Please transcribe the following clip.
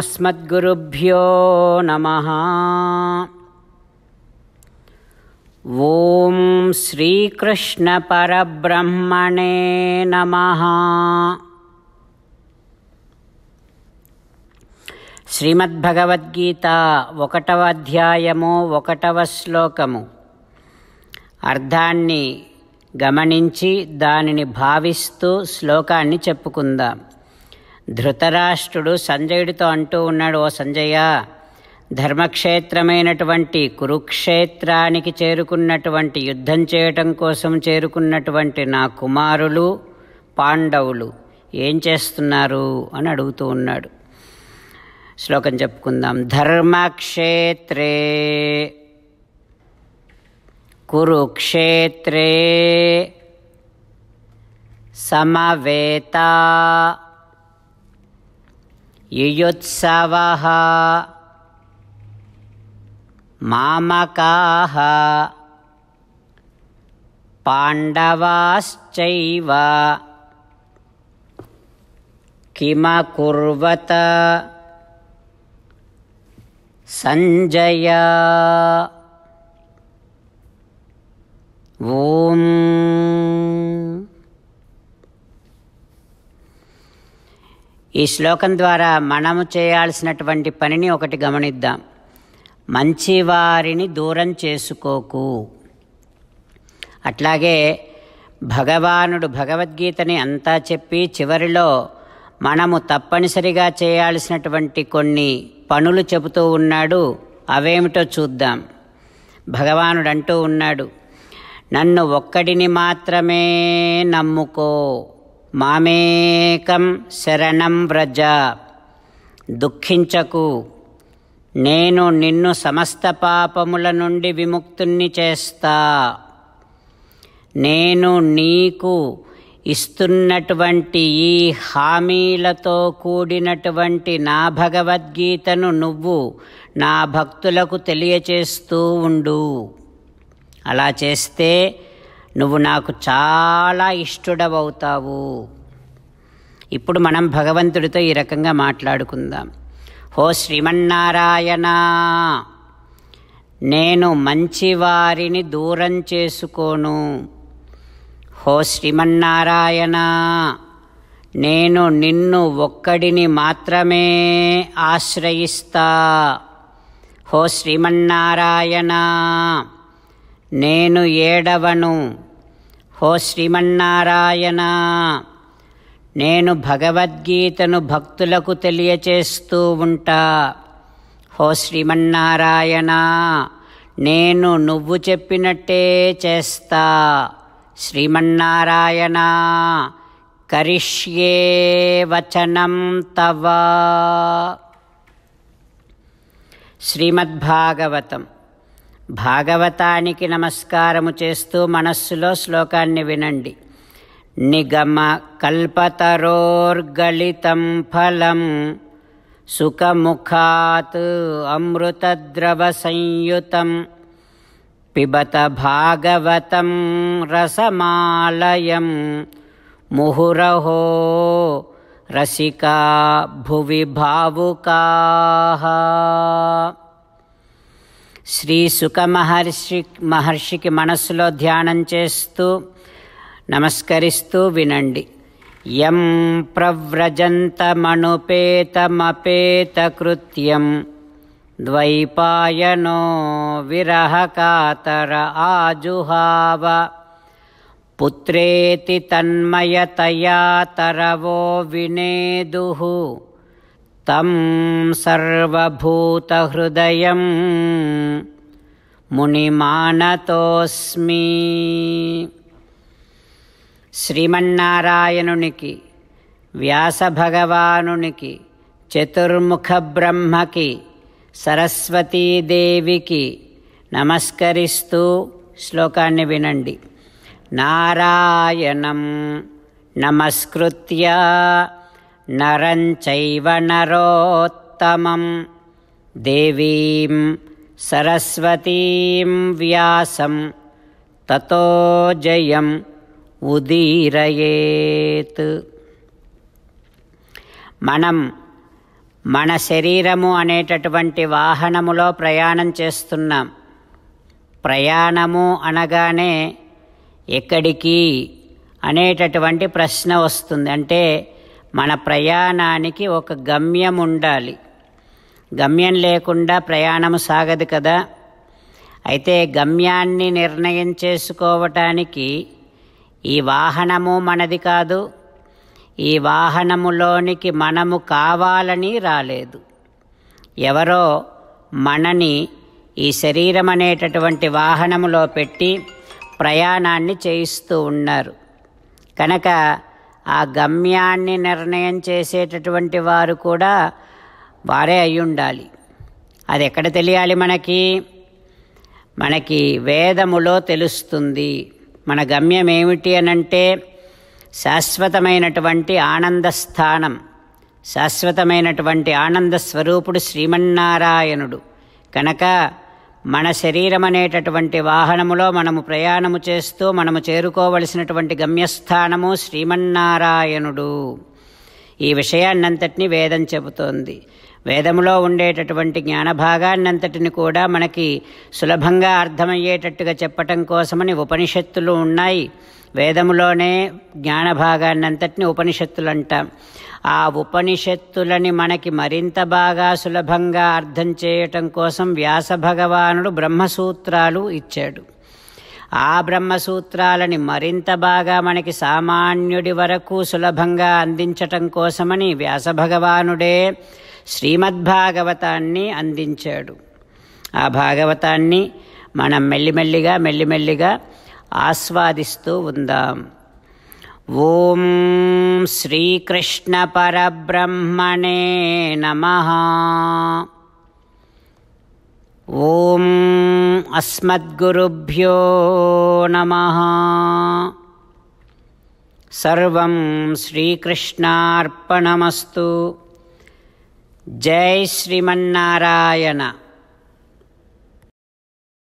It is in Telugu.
అస్మద్గురుభ్యో నమ ఓం శ్రీకృష్ణ పరబ్రహ్మణే నమ శ్రీమద్భగవద్గీత ఒకటవ అధ్యాయము ఒకటవ శ్లోకము అర్థాన్ని గమనించి దానిని భావిస్తూ శ్లోకాన్ని చెప్పుకుందాం ధృతరాష్ట్రుడు సంజయుడితో అంటూ ఉన్నాడు ఓ సంజయ ధర్మక్షేత్రమైనటువంటి కురుక్షేత్రానికి చేరుకున్నటువంటి యుద్ధం చేయటం కోసం చేరుకున్నటువంటి నా కుమారులు పాండవులు ఏం చేస్తున్నారు అని అడుగుతూ ఉన్నాడు శ్లోకం చెప్పుకుందాం ధర్మక్షేత్రే కురుక్షేత్రే సమవేత युयुत्सवः मामकाः पाण्डवाश्चैव किमकुर्वत सञ्जय ओ ఈ శ్లోకం ద్వారా మనము చేయాల్సినటువంటి పనిని ఒకటి గమనిద్దాం మంచివారిని దూరం చేసుకోకు అట్లాగే భగవానుడు భగవద్గీతని అంతా చెప్పి చివరిలో మనము తప్పనిసరిగా చేయాల్సినటువంటి కొన్ని పనులు చెబుతూ ఉన్నాడు అవేమిటో చూద్దాం భగవానుడు అంటూ ఉన్నాడు నన్ను ఒక్కడిని మాత్రమే నమ్ముకో మామేకం శరణం వ్రజ దుఃఖించకు నేను నిన్ను సమస్త పాపముల నుండి విముక్తుణ్ణి చేస్తా నేను నీకు ఇస్తున్నటువంటి ఈ హామీలతో కూడినటువంటి నా భగవద్గీతను నువ్వు నా భక్తులకు తెలియచేస్తూ ఉండు అలా చేస్తే నువ్వు నాకు చాలా ఇష్టడవవుతావు ఇప్పుడు మనం భగవంతుడితో ఈ రకంగా మాట్లాడుకుందాం హో శ్రీమన్నారాయణ నేను మంచివారిని దూరం చేసుకోను హో శ్రీమన్నారాయణ నేను నిన్ను ఒక్కడిని మాత్రమే ఆశ్రయిస్తా హో శ్రీమన్నారాయణ నేను ఏడవను హో శ్రీమన్నారాయణ నేను భగవద్గీతను భక్తులకు తెలియచేస్తూ ఉంటా హో శ్రీమన్నారాయణ నేను నువ్వు చెప్పినట్టే చేస్తా శ్రీమన్నారాయణ కరిష్యే వచనం తవ శ్రీమద్భాగవతం భాగవతానికి నమస్కారము చేస్తూ మనస్సులో శ్లోకాన్ని వినండి निगमकल्पतरोर्गलितं फलं सुखमुखात् अमृतद्रवसंयुतं पिबत भागवतं रसमालयं मुहुरहो रसिका भुवि भावुकाः శ్రీ సుఖ మహర్షి మహర్షికి మనస్సులో ధ్యానం చేస్తూ नमस्करिस्तु विनण्डि यं प्रव्रजन्तमनुपेतमपेतकृत्यं द्वैपायनो विरहकातर आजुहाव पुत्रेति तन्मयतया तरवो विनेदुः तं सर्वभूतहृदयं मुनिमानतोऽस्मि శ్రీమన్నారాయణునికి వ్యాసభగవానునికి చతుర్ముఖ బ్రహ్మకి సరస్వతీదేవికి నమస్కరిస్తూ శ్లోకాన్ని వినండి నారాయణం నమస్కృత్య నరంచైవ నరోత్తమం దేవీం సరస్వతీం వ్యాసం తతో జయం ఉదీరయేత్ మనం మన శరీరము అనేటటువంటి వాహనములో ప్రయాణం చేస్తున్నాం ప్రయాణము అనగానే ఎక్కడికి అనేటటువంటి ప్రశ్న వస్తుంది అంటే మన ప్రయాణానికి ఒక గమ్యం ఉండాలి గమ్యం లేకుండా ప్రయాణము సాగదు కదా అయితే గమ్యాన్ని నిర్ణయం చేసుకోవటానికి ఈ వాహనము మనది కాదు ఈ వాహనములోనికి మనము కావాలని రాలేదు ఎవరో మనని ఈ శరీరం అనేటటువంటి వాహనములో పెట్టి ప్రయాణాన్ని చేయిస్తూ ఉన్నారు కనుక ఆ గమ్యాన్ని నిర్ణయం చేసేటటువంటి వారు కూడా వారే అయి ఉండాలి అది ఎక్కడ తెలియాలి మనకి మనకి వేదములో తెలుస్తుంది మన గమ్యం ఏమిటి అనంటే శాశ్వతమైనటువంటి ఆనందస్థానం శాశ్వతమైనటువంటి ఆనంద స్వరూపుడు శ్రీమన్నారాయణుడు కనుక మన శరీరం అనేటటువంటి వాహనములో మనము ప్రయాణము చేస్తూ మనము చేరుకోవలసినటువంటి గమ్యస్థానము శ్రీమన్నారాయణుడు ఈ విషయాన్నంతటినీ వేదం చెబుతోంది వేదములో ఉండేటటువంటి జ్ఞానభాగాన్నంతటిని కూడా మనకి సులభంగా అర్థమయ్యేటట్టుగా చెప్పటం కోసమని ఉపనిషత్తులు ఉన్నాయి వేదములోనే జ్ఞానభాగాన్నంతటిని ఉపనిషత్తులు అంటాం ఆ ఉపనిషత్తులని మనకి మరింత బాగా సులభంగా అర్థం చేయటం కోసం వ్యాస భగవానుడు బ్రహ్మసూత్రాలు ఇచ్చాడు ఆ బ్రహ్మసూత్రాలని మరింత బాగా మనకి సామాన్యుడి వరకు సులభంగా అందించటం కోసమని వ్యాసభగవానుడే శ్రీమద్భాగవతాన్ని అందించాడు ఆ భాగవతాన్ని మనం మెల్లిమెల్లిగా మెల్లిమెల్లిగా ఆస్వాదిస్తూ ఉందాం ఓం శ్రీకృష్ణ పరబ్రహ్మణే నమ ఓం అస్మద్గురుభ్యో నమ సర్వం శ్రీకృష్ణార్పణమస్తు जै श्रीमन्नारायण